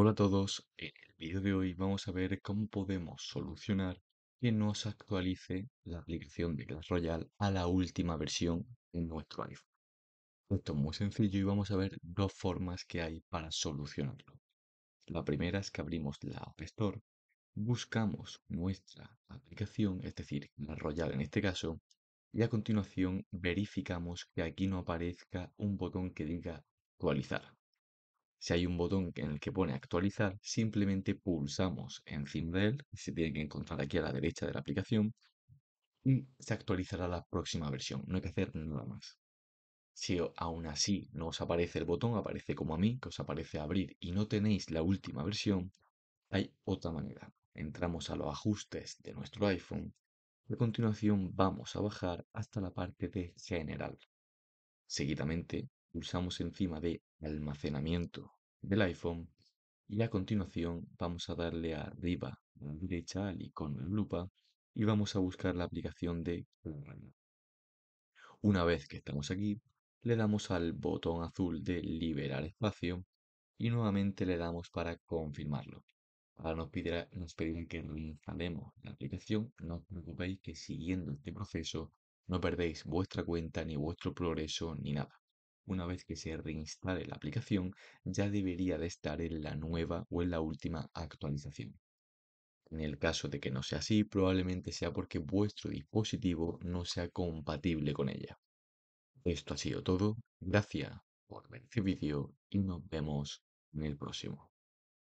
Hola a todos, en el vídeo de hoy vamos a ver cómo podemos solucionar que nos actualice la aplicación de Clash Royale a la última versión en nuestro iPhone. Esto es muy sencillo y vamos a ver dos formas que hay para solucionarlo. La primera es que abrimos la App Store, buscamos nuestra aplicación, es decir, Clash Royale en este caso, y a continuación verificamos que aquí no aparezca un botón que diga actualizar. Si hay un botón en el que pone actualizar, simplemente pulsamos en de él, se tiene que encontrar aquí a la derecha de la aplicación, y se actualizará la próxima versión. No hay que hacer nada más. Si aún así no os aparece el botón, aparece como a mí, que os aparece abrir y no tenéis la última versión, hay otra manera. Entramos a los ajustes de nuestro iPhone y a continuación vamos a bajar hasta la parte de general. Seguidamente pulsamos encima de almacenamiento del iPhone y a continuación vamos a darle arriba a la derecha al icono en lupa y vamos a buscar la aplicación de Una vez que estamos aquí, le damos al botón azul de liberar espacio y nuevamente le damos para confirmarlo. Ahora nos pedirá, nos que reinstalemos la aplicación. No os preocupéis que siguiendo este proceso no perdéis vuestra cuenta, ni vuestro progreso, ni nada una vez que se reinstale la aplicación, ya debería de estar en la nueva o en la última actualización. En el caso de que no sea así, probablemente sea porque vuestro dispositivo no sea compatible con ella. Esto ha sido todo, gracias por ver este vídeo y nos vemos en el próximo.